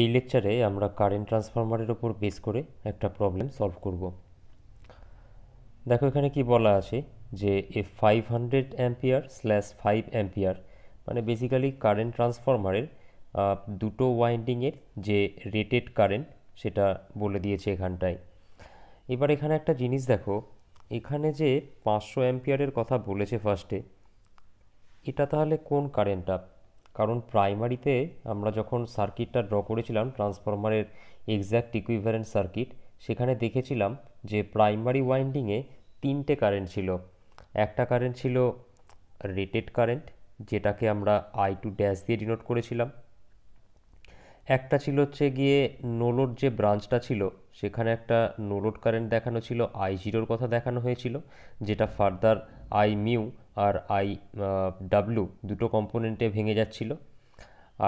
এই লেকচারে আমরা কারেন্ট ট্রান্সফরমারের উপর বেস করে একটা প্রবলেম সলভ করব দেখো এখানে কি বলা আছে যে a five hundred ampere slash five ampere মানে বেসিক্যালি কারেন্ট ট্রান্সফরমারের দুটো ওয়াইন্ডিংয়ের যে রেটেড কারেন্ট সেটা বলে দিয়েছে এখানটায় এবার এখানে একটা জিনিস দেখো এখানে যে পাঁচশো অ্যাম্পিয়ারের কথা বলেছে ফার্স্টে এটা তাহলে কোন কারেন্টটা কারণ প্রাইমারিতে আমরা যখন সার্কিটটা ড্র করেছিলাম ট্রান্সফরমারের এক্স্যাক্ট ইকুইভারেন্ট সার্কিট সেখানে দেখেছিলাম যে প্রাইমারি ওয়াইন্ডিংয়ে তিনটে কারেন্ট ছিল একটা কারেন্ট ছিল রেটেড কারেন্ট যেটাকে আমরা আই টু ড্যাশ দিয়ে ডিনোট করেছিলাম একটা ছিল হচ্ছে গিয়ে নোলোড যে ব্রাঞ্চটা ছিল সেখানে একটা নোলোড কারেন্ট দেখানো ছিল আই জিরোর কথা দেখানো হয়েছিল যেটা ফার্দার আই মিউ আর আই ডাব্লু দুটো কম্পোনেন্টে ভেঙে যাচ্ছিল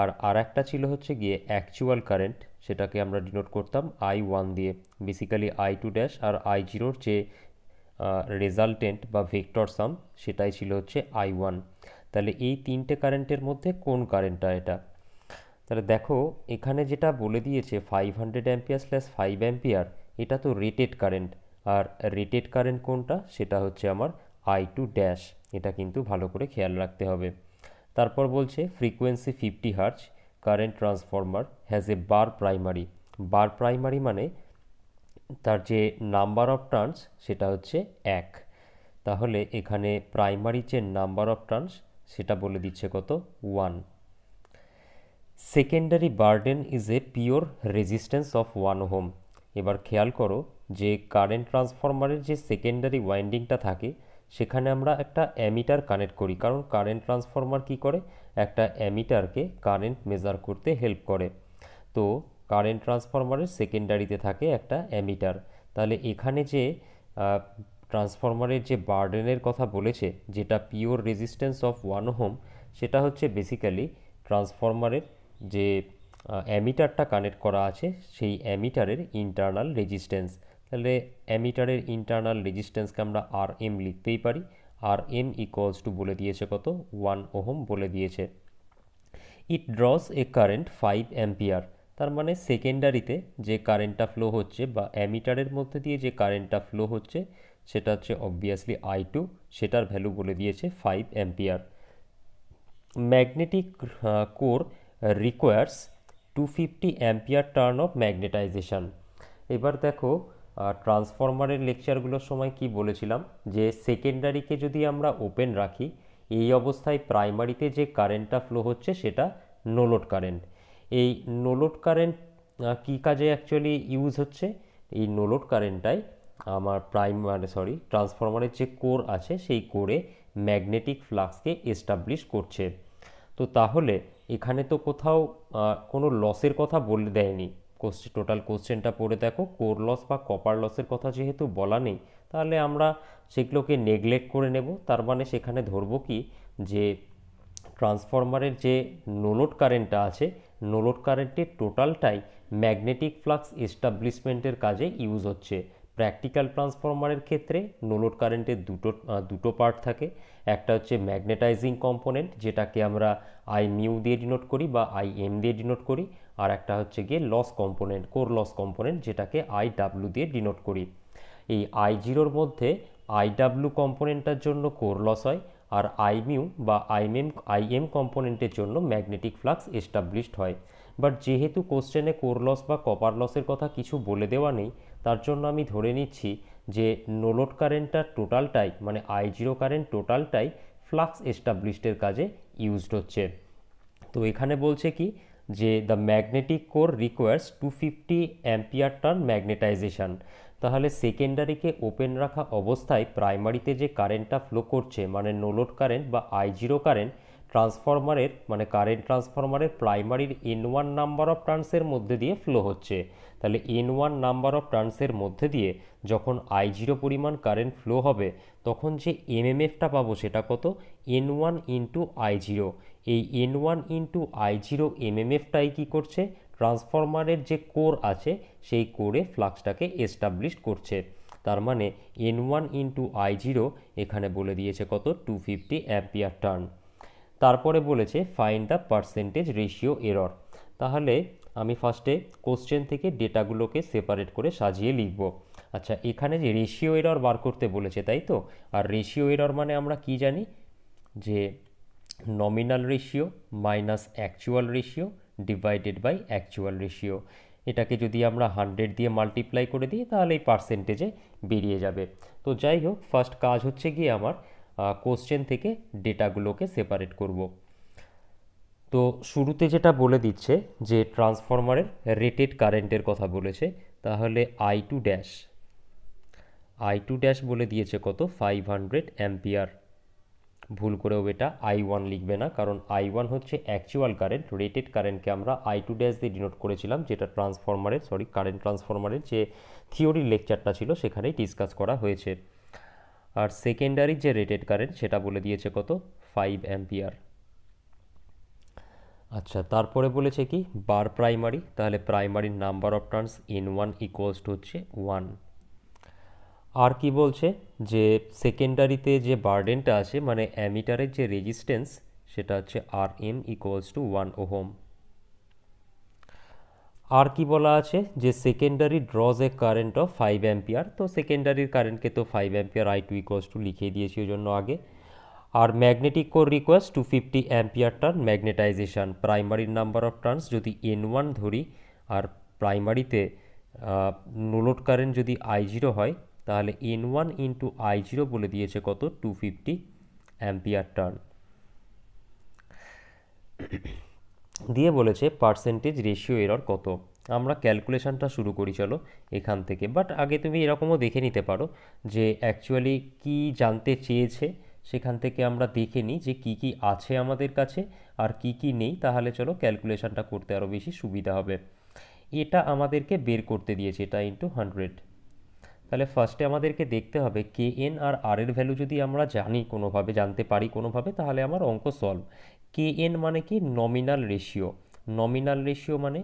আর আর একটা ছিল হচ্ছে গিয়ে অ্যাকচুয়াল কারেন্ট সেটাকে আমরা ডিনোট করতাম আই ওয়ান দিয়ে বেসিক্যালি আই টু ড্যাশ আর আই জিরোর যে রেজাল্টেন্ট বা ভেক্টর সাম সেটাই ছিল হচ্ছে আই ওয়ান তাহলে এই তিনটে কারেন্টের মধ্যে কোন কারেন্টটা এটা তাহলে দেখো এখানে যেটা বলে দিয়েছে five hundred ampere slash five ampere এটা তো রেটেড কারেন্ট আর রেটেড কারেন্ট কোনটা সেটা হচ্ছে আমার আই টু ড্যাশ এটা কিন্তু ভালো করে খেয়াল রাখতে হবে তারপর বলছে frequency fifty hertz current transformer has a bar primary bar primary মানে তার যে নাম্বার অফ টার্নস সেটা হচ্ছে এক তাহলে এখানে প্রাইমারি যে নাম্বার অফ টার্নস সেটা বলে দিচ্ছে কত one secondary burden is a pure resistance of one ohm এবার খেয়াল করো যে কারেন্ট ট্রান্সফরমারের যে সেকেন্ডারি ওয়াইন্ডিংটা থাকে সেখানে আমরা একটা অ্যামিটার কানেক্ট করি কারণ কারেন্ট ট্রান্সফরমার কি করে একটা অ্যামিটারকে কারেন্ট মেজার করতে হেল্প করে তো কারেন্ট ট্রান্সফরমারের সেকেন্ডারিতে থাকে একটা অ্যামিটার তাহলে এখানে যে ট্রান্সফরমারের যে বার্ডেনের কথা বলেছে যেটা pure resistance of one ohm সেটা হচ্ছে বেসিক্যালি ট্রান্সফরমারের যে অ্যামিটারটা কানেক্ট করা আছে সেই অ্যামিটারের ইন্টারনাল রেজিস্ট্যান্স তাহলে অ্যামিটারের ইন্টারনাল রেজিস্ট্যান্সকে আমরা আর এম লিখতেই পারি আর এম ইকোয়ালস টু বলে দিয়েছে কত ওয়ান ওহম বলে দিয়েছে it draws a current five ampere তার মানে সেকেন্ডারিতে যে কারেন্টটা ফ্লো হচ্ছে বা অ্যামিটারের মধ্যে দিয়ে যে কারেন্টটা ফ্লো হচ্ছে সেটা হচ্ছে অবভিয়াসলি আই টু সেটার ভ্যালু বলে দিয়েছে five ampere magnetic core requires two fifty ampere turn of magnetisation এবার দেখো ট্রান্সফরমারের লেকচারগুলোর সময় কি বলেছিলাম যে সেকেন্ডারিকে যদি আমরা ওপেন রাখি এই অবস্থায় প্রাইমারিতে যে কারেন্টটা ফ্লো হচ্ছে সেটা নোলোড কারেন্ট এই নোলোড কারেন্ট কী কাজে অ্যাকচুয়ালি ইউজ হচ্ছে এই নোলোড কারেন্টটাই আমার প্রাইমারি সরি ট্রান্সফরমারের যে কোর আছে সেই কোরে ম্যাগনেটিক ফ্লাক্সকে এস্টাবলিশ করছে তো তাহলে এখানে তো কোথাও কোনো লসের কথা বলে দেয়নি কোশ্চেন টোটাল কোশ্চেনটা পড়ে দেখো কোর লস বা কপার লসের কথা যেহেতু বলা নেই তাহলে আমরা সেগুলোকে নেগলেক্ট করে নেব তার মানে সেখানে ধরবো কি যে ট্রান্সফরমারের যে নোলোড কারেন্টটা আছে নোলোড কারেন্টের টোটালটাই ম্যাগনেটিক ফ্লাক্স এস্টাবলিশমেন্টের কাজে ইউজ হচ্ছে প্র্যাকটিক্যাল ট্রান্সফরমারের ক্ষেত্রে নোলোড কারেন্টের দুটো দুটো পার্ট থাকে একটা হচ্ছে ম্যাগনেটাইজিং কম্পোনেন্ট যেটাকে আমরা আই মিউ দিয়ে ডিনোট করি বা আই এম দিয়ে ডিনোট করি আর একটা হচ্ছে গিয়ে loss component core loss component যেটাকে আই ডাব্লু দিয়ে ডিনোট করি এই আই জিরোর মধ্যে আই ডাব্লু কম্পোনেন্টটার জন্য কোর লস হয় আর আইমিউ বা আইএম আইএম কম্পোনেন্টের জন্য ম্যাগনেটিক ফ্লাক্স এস্টাবলিশড হয় বাট যেহেতু কোশ্চেনে কোর লস বা কপার লসের কথা কিছু বলে দেওয়া নেই তার জন্য আমি ধরে নিচ্ছি যে নোলোড কারেন্টটার টোটালটাই মানে আই জিরো কারেন্ট টোটালটাই ফ্লাক্স এস্টাবলিশডের কাজে ইউজড হচ্ছে তো এখানে বলছে কি যে the magnetic core requires two fifty ampere turn magnetisation তাহলে সেকেন্ডারিকে ওপেন রাখা অবস্থায় প্রাইমারিতে যে কারেন্টটা ফ্লো করছে মানে নোলোড কারেন্ট বা আই জিরো কারেন্ট ট্রান্সফরমারের মানে কারেন্ট ট্রান্সফরমারের প্রাইমারির এন ওয়ান নাম্বার অফ টার্নসের মধ্যে দিয়ে ফ্লো হচ্ছে তাহলে এন ওয়ান নাম্বার অফ টার্নসের মধ্যে দিয়ে যখন আই জিরো পরিমাণ কারেন্ট ফ্লো হবে তখন যে এমএমএফটা পাবো সেটা কত N one into I zero এই N one into I zero এমএমএফটাই কী করছে ট্রান্সফরমারের যে কোর আছে সেই কোরে ফ্লাক্সটাকে এস্টাবলিশ করছে তার মানে N one into I zero এখানে বলে দিয়েছে কত টু ফিফটি অ্যাম্পিয়ার টার্ন তারপরে বলেছে find the percentage ratio error তাহলে আমি ফার্স্টে কোশ্চেন থেকে ডেটাগুলোকে সেপারেট করে সাজিয়ে লিখব আচ্ছা এখানে যে রেশিও এরর বার করতে বলেছে তাই তো আর রেশিও এরর মানে আমরা কি জানি যে nominal ratio minus actual ratio divided by actual ratio এটাকে যদি আমরা হান্ড্রেড দিয়ে মাল্টিপ্লাই করে দিই তাহলে এই পার্সেন্টেজে বেরিয়ে যাবে তো যাই হোক ফার্স্ট কাজ হচ্ছে গিয়ে আমার কোশ্চেন থেকে ডেটাগুলোকে সেপারেট করব তো শুরুতে যেটা বলে দিচ্ছে যে ট্রান্সফরমারের রেটেড কারেন্টের কথা বলেছে তাহলে I two dash I two dash বলে দিয়েছে কত ফাইভ হান্ড্রেড অ্যাম্পিয়ার ভুল করেও এটা আই ওয়ান লিখবে না কারণ আই ওয়ান হচ্ছে অ্যাকচুয়াল কারেন্ট রেটেড কারেন্টকে আমরা আই টু ড্যাশ দিয়ে ডিনোট করেছিলাম যেটা ট্রান্সফরমারের সরি কারেন্ট ট্রান্সফরমারের যে থিওরির লেকচারটা ছিল সেখানেই ডিসকাস করা হয়েছে আর সেকেন্ডারি যে রেটেড কারেন্ট সেটা বলে দিয়েছে কত ফাইভ অ্যাম্পিয়ার আচ্ছা তারপরে বলেছে কি বার প্রাইমারি তাহলে প্রাইমারির number of turns N one equals to হচ্ছে ওয়ান আর কি বলছে যে সেকেন্ডারিতে যে বার্ডেনটা আছে মানে অ্যামিটারের যে রেজিস্ট্যান্স সেটা হচ্ছে R M equals to one ohm আর কি বলা আছে যে secondary draws a current of five ampere তো সেকেন্ডারির কারেন্টকে তো five ampere I two equals to লিখে দিয়েছি ওই জন্য আগে আর magnetic core request two fifty ampere turn magnetisation প্রাইমারির নাম্বার অফ টার্নস যদি এন ওয়ান ধরি আর প্রাইমারিতে নোলোড কারেন্ট যদি আই জিরো হয় তাহলে N one into I zero বলে দিয়েছে কত টু ফিফটি অ্যাম্পিয়ার টার্ন দিয়ে বলেছে পার্সেন্টেজ রেশিও এরর কত আমরা ক্যালকুলেশানটা শুরু করি চলো এখান থেকে বাট আগে তুমি এরকমও দেখে নিতে পারো যে অ্যাকচুয়ালি কি জানতে চেয়েছে সেখান থেকে আমরা দেখে নিই যে কি কি আছে আমাদের কাছে আর কি কি নেই তাহলে চলো ক্যালকুলেশানটা করতে আরও বেশি সুবিধা হবে এটা আমাদেরকে বের করতে দিয়েছে এটা ইন্টু হান্ড্রেড তাহলে ফার্স্টে আমাদেরকে দেখতে হবে কে এন আর আর এর ভ্যালু যদি আমরা জানি কোনোভাবে জানতে পারি কোনোভাবে তাহলে আমার অঙ্ক সলভ কে এন মানে কি নমিনাল রেশিও নমিনাল রেশিও মানে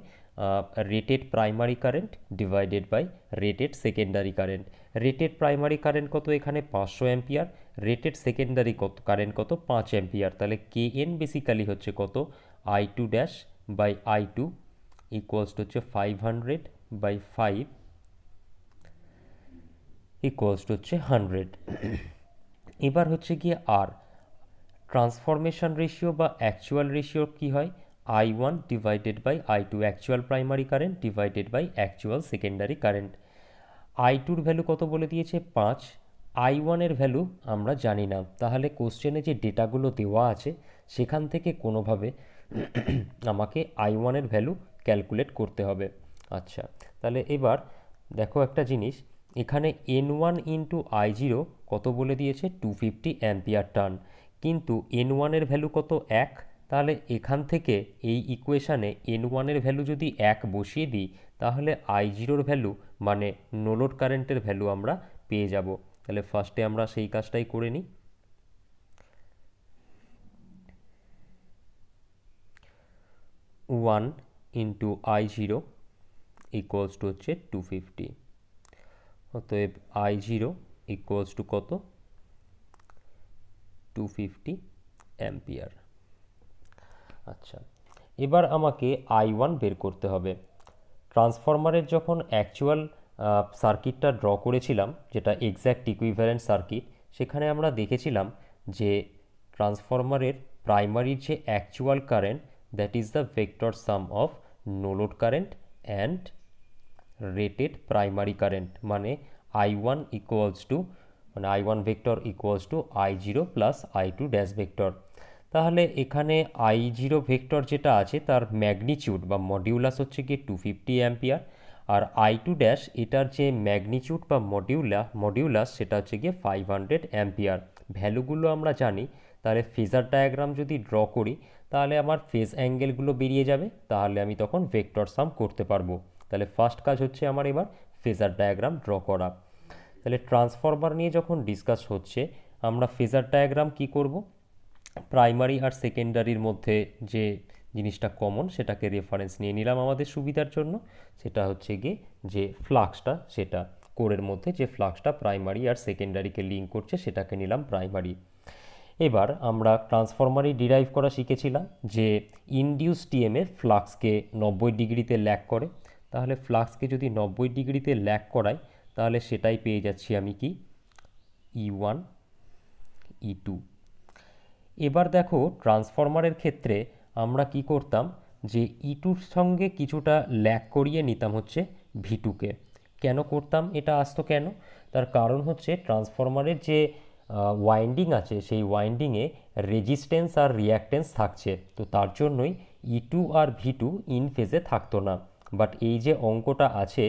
rated primary current divided by rated secondary current rated primary current কত এখানে পাঁচশো অ্যাম্পিয়ার রেটেড সেকেন্ডারি কত কারেন্ট কত পাঁচ অ্যাম্পিয়ার তাহলে কে এন বেসিক্যালি হচ্ছে কত I two dash by I two equals to হচ্ছে five hundred by five equals to হচ্ছে হান্ড্রেড এবার হচ্ছে গিয়ে আর ট্রান্সফরমেশন রেশিও বা অ্যাকচুয়াল রেশিও কি হয় I one divided by I two actual primary current divided by actual secondary current I টুর value কত বলে দিয়েছে পাঁচ আই ওয়ানের ভ্যালু আমরা জানি না তাহলে কোশ্চেনে যে ডেটাগুলো দেওয়া আছে সেখান থেকে কোনোভাবে আমাকে আই ওয়ানের ভ্যালু ক্যালকুলেট করতে হবে আচ্ছা তাহলে এবার দেখো একটা জিনিস এখানে N one into I zero কত বলে দিয়েছে টু ফিফটি অ্যাম্পিয়ার টার্ন কিন্তু এন ওয়ানের ভ্যালু কত এক তাহলে এখান থেকে এই ইকুয়েশানে এন ওয়ানের ভ্যালু যদি এক বসিয়ে দিই তাহলে আই জিরোর ভ্যালু মানে নোলোড কারেন্টের ভ্যালু আমরা পেয়ে যাব তাহলে ফার্স্টে আমরা সেই কাজটাই করে নিই one into I zero equals to হচ্ছে টু ফিফটি অতএব আই জিরো ইকুয়ালস টু কত টু ফিফটি অ্যাম্পিয়ার আচ্ছা এবার আমাকে আই ওয়ান বের করতে হবে ট্রান্সফরমারের যখন অ্যাকচুয়াল সার্কিটটা ড্র করেছিলাম যেটা এক্স্যাক্ট ইকুইভ্যালেন্ট সার্কিট সেখানে আমরা দেখেছিলাম যে ট্রান্সফরমারের প্রাইমারির যে actual current that is the vector sum of no load current and rated primary current মানে আই ওয়ান ইকুয়ালস টু মানে I one vector equals to I zero plus I two dash vector তাহলে এখানে I zero vector যেটা আছে তার magnitude বা modulus হচ্ছে গিয়ে টু ফিফটি অ্যাম্পিয়ার আর আই টু ড্যাশ এটার যে ম্যাগনিচিউড বা মডিউলা মডিউলাস সেটা হচ্ছে গিয়ে ফাইভ হান্ড্রেড অ্যাম্পিয়ার ভ্যালুগুলো আমরা জানি তাহলে ফেজার ডায়াগ্রাম যদি ড্র করি তাহলে আমার ফেজ অ্যাঙ্গেলগুলো বেরিয়ে যাবে তাহলে আমি তখন ভেক্টর সাম করতে পারবো তাহলে ফার্স্ট কাজ হচ্ছে আমার এবার ফেজার ডায়াগ্রাম ড্র করা তাহলে ট্রান্সফরমার নিয়ে যখন ডিসকাস হচ্ছে আমরা ফেজার ডায়াগ্রাম কি করব প্রাইমারি আর সেকেন্ডারির মধ্যে যে জিনিসটা কমন সেটাকে রেফারেন্স নিয়ে নিলাম আমাদের সুবিধার জন্য সেটা হচ্ছে গিয়ে যে ফ্লাক্সটা সেটা কোরের মধ্যে যে ফ্লাক্সটা প্রাইমারি আর সেকেন্ডারিকে লিঙ্ক করছে সেটাকে নিলাম প্রাইমারি এবার আমরা ট্রান্সফরমারই ডিরাইভ করা শিখেছিলাম যে ইনডিউস টিএমএ ফ্লাক্সকে নব্বই ডিগ্রিতে ল্যাক করে তাহলে ফ্লাক্সকে যদি নব্বই ডিগ্রিতে ল্যাক করাই তাহলে সেটাই পেয়ে যাচ্ছি আমি কি ই ওয়ান ই টু এবার দেখো ট্রান্সফরমারের ক্ষেত্রে আমরা কি করতাম যে ই e টুর সঙ্গে কিছুটা ল্যাক করিয়ে নিতাম হচ্ছে ভি টুকে কেন করতাম এটা আসতো কেন তার কারণ হচ্ছে ট্রান্সফরমারের যে ওয়াইন্ডিং আছে সেই ওয়াইন্ডিংয়ে রেজিস্ট্যান্স আর রিয়াক্ট্যান্স থাকছে তো তার জন্যই ই e টু আর ভি টু ইন ফেজে থাকতো না বাট এই যে অঙ্কটা আছে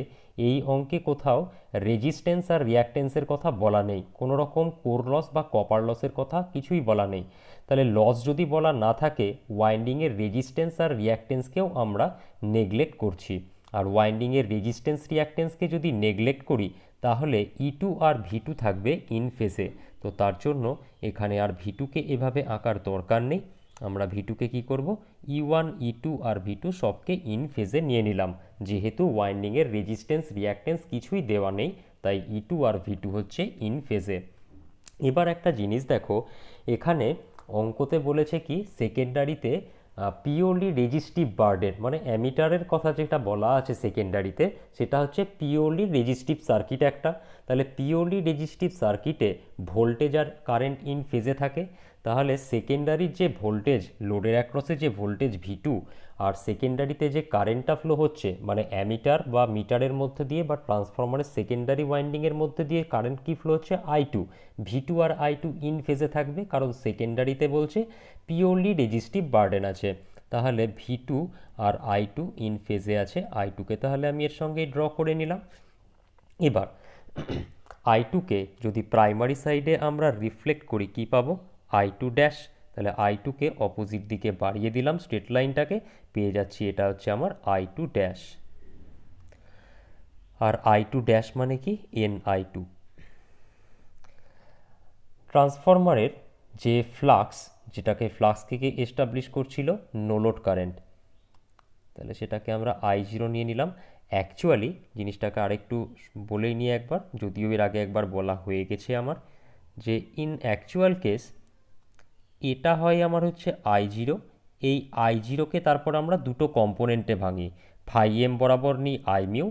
এই অঙ্কে কোথাও রেজিস্ট্যান্স আর রিয়াক্টেন্সের কথা বলা নেই কোনো রকম কোর লস বা কপার লসের কথা কিছুই বলা নেই তাহলে লস যদি বলা না থাকে ওয়াইন্ডিংয়ের রেজিস্ট্যান্স আর রিয়াক্টেন্সকেও আমরা নেগলেক্ট করছি আর ওয়াইন্ডিংয়ের রেজিস্ট্যান্স রিয়াক্টেন্সকে যদি নেগলেক্ট করি তাহলে ই e টু আর ভি টু থাকবে ইন ফেসে তো তার জন্য এখানে আর ভিটুকে এভাবে আঁকার দরকার নেই আমরা ভিটুকে কি করব ই ওয়ান ই টু আর ভিটু সবকে ইন ফেজে নিয়ে নিলাম যেহেতু ওয়াইন্ডিংয়ের রেজিস্ট্যান্স রিয়াক্টেন্স কিছুই দেওয়া নেই তাই ই e টু আর ভিটু হচ্ছে ইন ফেজে এবার একটা জিনিস দেখো এখানে অঙ্কতে বলেছে কি সেকেন্ডারিতে পিওরলি রেজিস্টিভ বার্ডের মানে অ্যামিটারের কথা যেটা বলা আছে সেকেন্ডারিতে সেটা হচ্ছে পিওরলি রেজিস্টিভ সার্কিট একটা তাহলে পিওরলি রেজিস্টিভ সার্কিটে ভোল্টেজ আর কারেন্ট ইন ফেজে থাকে তাহলে সেকেন্ডারির যে ভোল্টেজ লোডের অ্যাক্রসে যে ভোল্টেজ ভি টু আর সেকেন্ডারিতে যে কারেন্টটা ফ্লো হচ্ছে মানে অ্যামিটার বা মিটারের মধ্যে দিয়ে বা ট্রান্সফরমারের সেকেন্ডারি ওয়াইন্ডিংয়ের মধ্যে দিয়ে কারেন্ট কি ফ্লো হচ্ছে আই টু ভি টু আর আই টু ইন ফেজে থাকবে কারণ সেকেন্ডারিতে বলছে পিওরলি রেজিস্টিভ বার্ডেন আছে তাহলে ভি টু আর আই টু ইন ফেজে আছে আই টুকে তাহলে আমি এর সঙ্গে ড্র করে নিলাম এবার আই টুকে যদি প্রাইমারি সাইডে আমরা রিফ্লেক্ট করি কি পাবো আই টু ড্যাশ তাহলে আই টুকে অপোজিট দিকে বাড়িয়ে দিলাম স্ট্রেট লাইনটাকে পেয়ে যাচ্ছি এটা হচ্ছে আমার আই টু ড্যাশ আর আই টু ড্যাশ মানে কি এন আই টু ট্রান্সফরমারের যে ফ্লাক্স যেটাকে ফ্লাক্সকে এস্টাবলিশ করছিল নোলোড কারেন্ট তাহলে সেটাকে আমরা আই জিরো নিয়ে নিলাম অ্যাকচুয়ালি জিনিসটাকে আরেকটু বলেই নিয়ে একবার যদিও এর আগে একবার বলা হয়ে গেছে আমার যে ইন অ্যাকচুয়াল কেস এটা হয় আমার হচ্ছে আই জিরো এই আই জিরোকে তারপর আমরা দুটো কম্পোনেন্টে ভাঙি ফাই এম বরাবর নিই আই মিউ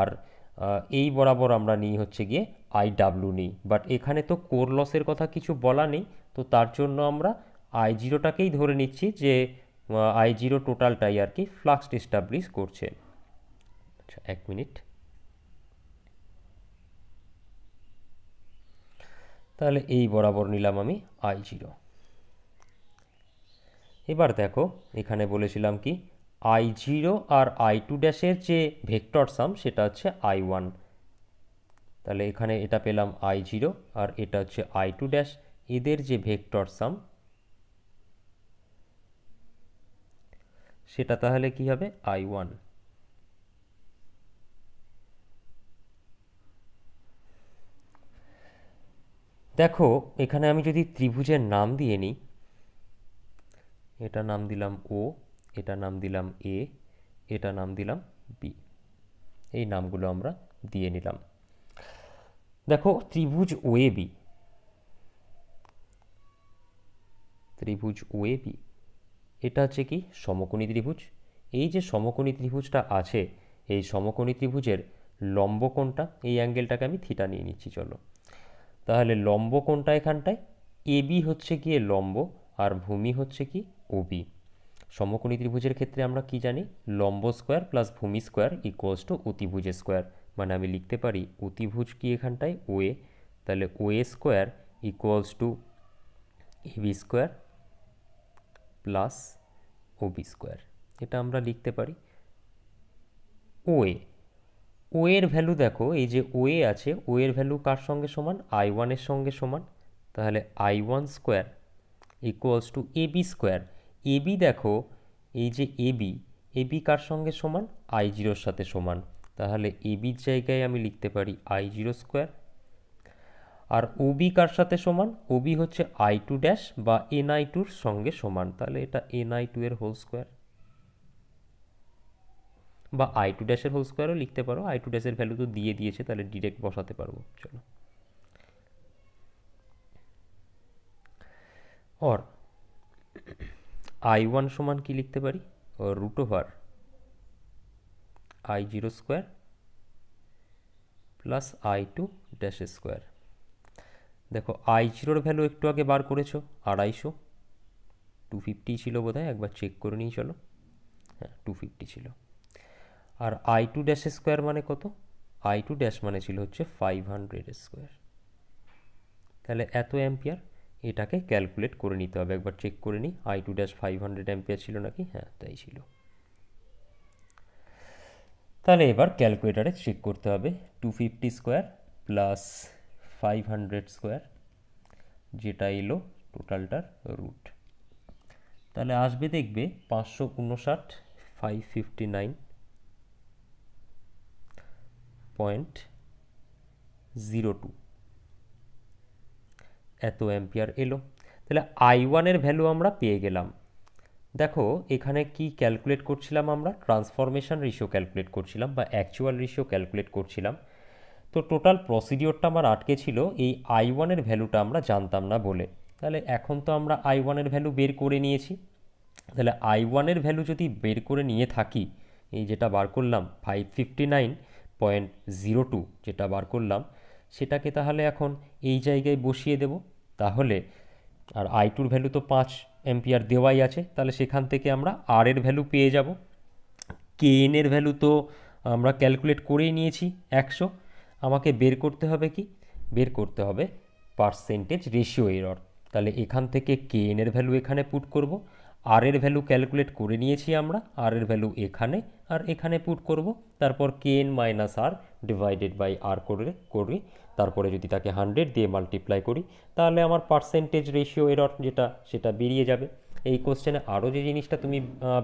আর এই বরাবর আমরা নিই হচ্ছে গিয়ে আই ডাব্লু নিই বাট এখানে তো কোর লসের কথা কিছু বলা নেই তো তার জন্য আমরা আই জিরোটাকেই ধরে নিচ্ছি যে আই জিরো টোটালটাই আর কি ফ্লাক্স ডিস্টাবলিশ করছে আচ্ছা এক মিনিট তাহলে এই বরাবর নিলাম আমি আই জিরো এবার দেখো এখানে বলেছিলাম কি আই জিরো আর আই টু ড্যাশের যে ভেক্টর সাম সেটা হচ্ছে আই ওয়ান তাহলে এখানে এটা পেলাম আই জিরো আর এটা হচ্ছে আই টু ড্যাশ এদের যে ভেক্টর সাম সেটা তাহলে কি হবে আই ওয়ান দেখো এখানে আমি যদি ত্রিভুজের নাম দিয়ে নিই এটা নাম দিলাম ও এটা নাম দিলাম এ এটা নাম দিলাম বি এই নামগুলো আমরা দিয়ে নিলাম দেখো ত্রিভুজ ওয়ে বি ত্রিভুজ ওয়ে বি এটা হচ্ছে কি সমকোণী ত্রিভুজ এই যে সমকোণী ত্রিভুজটা আছে এই সমকোণী ত্রিভুজের লম্ব কোণটা এই অ্যাঙ্গেলটাকে আমি থিটা নিয়ে নিচ্ছি চলো তাহলে লম্ব কোণটা এখানটায় এবি হচ্ছে গিয়ে লম্ব আর ভূমি হচ্ছে কি ওবি সমকোণী ত্রিভুজের ক্ষেত্রে আমরা কি জানি লম্ব স্কোয়ার প্লাস ভূমি স্কোয়ার ইকুয়ালস টু অতিভুজ স্কোয়ার মানে আমি লিখতে পারি অতিভুজ কি এখানটায় ওয়ে তাহলে OA square equals to AB square plus OB square এটা আমরা লিখতে পারি ওয়ে ওয়ের ভ্যালু দেখো এই যে ওয়ে আছে ওয়ের ভ্যালু কার সঙ্গে সমান আই ওয়ানের সঙ্গে সমান তাহলে I one square equals to A B square AB দেখো এই যে এবি এবি কার সঙ্গে সমান আই জিরোর সাথে সমান তাহলে এবির জায়গায় আমি লিখতে পারি আই জিরো স্কোয়ার আর ওবি কার সাথে সমান ওবি হচ্ছে আই টু ড্যাশ বা এন আই টুর সঙ্গে সমান তাহলে এটা এন আই টু এর হোল স্কোয়ার বা আই টু ড্যাশের হোল স্কোয়ারও লিখতে পারো আই টু ড্যাশের ভ্যালু তো দিয়ে দিয়েছে তাহলে ডিরেক্ট বসাতে পারবো চলো অর আই ওয়ান সমান কী লিখতে পারি root over I zero square plus I two dash square দেখো আই জিরোর ভ্যালু একটু আগে বার করেছো আড়াইশো টু ফিফটি ছিল বোধহয় একবার চেক করে নিয়েই চলো হ্যাঁ টু ফিফটি ছিল আর আই টু ড্যাশ স্কোয়ার মানে কত আই টু ড্যাশ মানে ছিল হচ্ছে ফাইভ হান্ড্রেড স্কোয়ার তাহলে এত অ্যাম্পিয়ার এটাকে ক্যালকুলেট করে নিতে হবে একবার চেক করে নিই I two dash five hundred ampere ছিল নাকি হ্যাঁ তাই ছিল তাহলে এবার ক্যালকুলেটারে চেক করতে হবে two fifty square plus five hundred square যেটা এলো টোটালটার রুট তাহলে আসবে দেখবে পাঁচশো উনষাট five fifty nine point zero two এত অ্যাম্পিয়ার এলো তাহলে আই ওয়ানের ভ্যালু আমরা পেয়ে গেলাম দেখো এখানে কি ক্যালকুলেট করছিলাম আমরা ট্রান্সফরমেশন রেশিও ক্যালকুলেট করছিলাম বা অ্যাকচুয়াল রেশিও ক্যালকুলেট করছিলাম তো টোটাল প্রসিডিওরটা আমার আটকে ছিল এই আই ওয়ানের ভ্যালুটা আমরা জানতাম না বলে তাহলে এখন তো আমরা আই ওয়ানের ভ্যালু বের করে নিয়েছি তাহলে আই ওয়ানের ভ্যালু যদি বের করে নিয়ে থাকি এই যেটা বার করলাম five fifty nine point zero two যেটা বার করলাম সেটাকে তাহলে এখন এই জায়গায় বসিয়ে দেবো তাহলে আর আই টুর ভ্যালু তো পাঁচ এম্পিয়ার দেওয়াই আছে তাহলে সেখান থেকে আমরা আর এর ভ্যালু পেয়ে যাব কে এন এর ভ্যালু তো আমরা ক্যালকুলেট করেই নিয়েছি একশো আমাকে বের করতে হবে কি বের করতে হবে পার্সেন্টেজ রেশিও এরর তাহলে এখান থেকে কে এন এর ভ্যালু এখানে পুট করব আর এর ভ্যালু ক্যালকুলেট করে নিয়েছি আমরা আর এর ভ্যালু এখানে আর এখানে পুট করব তারপর K N minus R divided by R করে করি তারপরে যদি তাকে হান্ড্রেড দিয়ে মাল্টিপ্লাই করি তাহলে আমার পার্সেন্টেজ রেশিও এরর যেটা সেটা বেরিয়ে যাবে এই কোশ্চেনে আরও যে জিনিসটা তুমি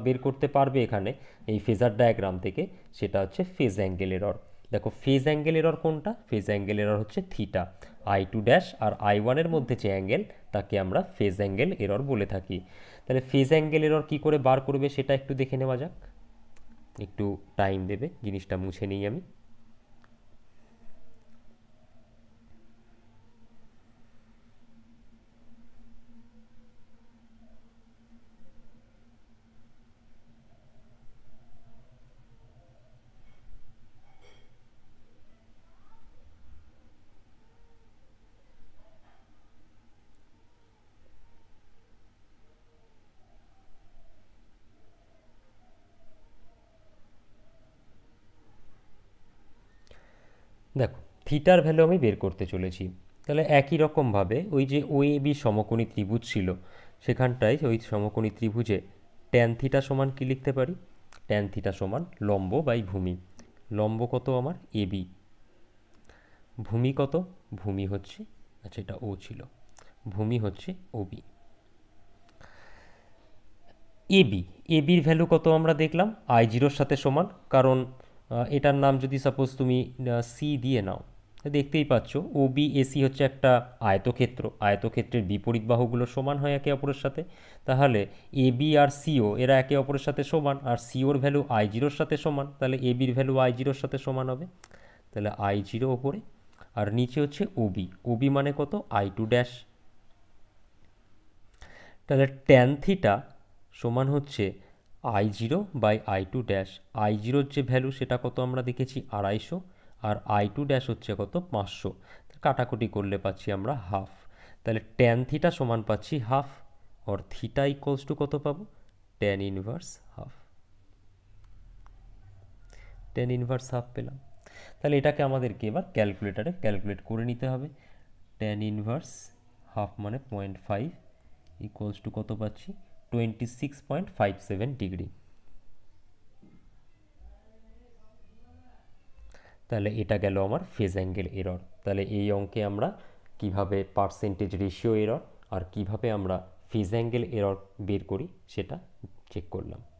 বের করতে পারবে এখানে এই ফেজার ডায়াগ্রাম থেকে সেটা হচ্ছে ফেজ অ্যাঙ্গেল এরর দেখো ফেজ অ্যাঙ্গেল এরর কোনটা ফেজ অ্যাঙ্গেল এরর হচ্ছে থিটা আই টু ড্যাশ আর আই ওয়ানের মধ্যে যে অ্যাঙ্গেল তাকে আমরা ফেজ অ্যাঙ্গেল এরর বলে থাকি তাহলে ফেজ অ্যাঙ্গেল এরর কী করে বার করবে সেটা একটু দেখে নেওয়া যাক একটু টাইম দেবে জিনিসটা মুছে নিই আমি দেখো থিটার ভ্যালু আমি বের করতে চলেছি তাহলে একই রকমভাবে ওই যে ও এ বি সমকোণী ত্রিভুজ ছিল সেখানটায় ওই সমকোণী ত্রিভুজে ট্যান থিটা সমান কী লিখতে পারি ট্যান থিটা সমান লম্ব বাই ভূমি লম্ব কত আমার এ বি ভূমি কত ভূমি হচ্ছে আচ্ছা এটা ও ছিল ভূমি হচ্ছে ওবি এবি এবির ভ্যালু কত আমরা দেখলাম আই জিরোর সাথে সমান কারণ এটার নাম যদি সাপোজ তুমি সি দিয়ে নাও দেখতেই পাচ্ছ ও বি এসি হচ্ছে একটা আয়তক্ষেত্র আয়তক্ষেত্রের বিপরীত বাহুগুলো সমান হয় একে অপরের সাথে তাহলে এ বি আর সিও এরা একে অপরের সাথে সমান আর সিওর ভ্যালু আই জিরোর সাথে সমান তাহলে এ বির ভ্যালু আই জিরোর সাথে সমান হবে তাহলে আই জিরো ওপরে আর নিচে হচ্ছে ওবি ওবি মানে কত আই টু ড্যাশ তাহলে ট্যান থিটা সমান হচ্ছে I zero by I two dash I জিরোর যে ভ্যালু সেটা কত আমরা দেখেছি আড়াইশো আর আই টু ড্যাশ হচ্ছে কত পাঁচশো কাটাকুটি করলে পাচ্ছি আমরা হাফ তাহলে ট্যান থিটা সমান পাচ্ছি half or theta equals to কত পাবো tan inverse half tan inverse half পেলাম তাহলে এটাকে আমাদেরকে এবার ক্যালকুলেটারে ক্যালকুলেট করে নিতে হবে ট্যান ইনভার্স হাফ মানে পয়েন্ট ফাইভ ইকোয়ালস টু কত পাচ্ছি twenty six point five seven degree তাহলে এটা গেল আমার ফেজ অ্যাঙ্গেল এরর তাহলে এই অঙ্কে আমরা কিভাবে পার্সেন্টেজ রেশিও এরর আর কিভাবে আমরা ফেজ অ্যাঙ্গেল এরর বের করি সেটা চেক করলাম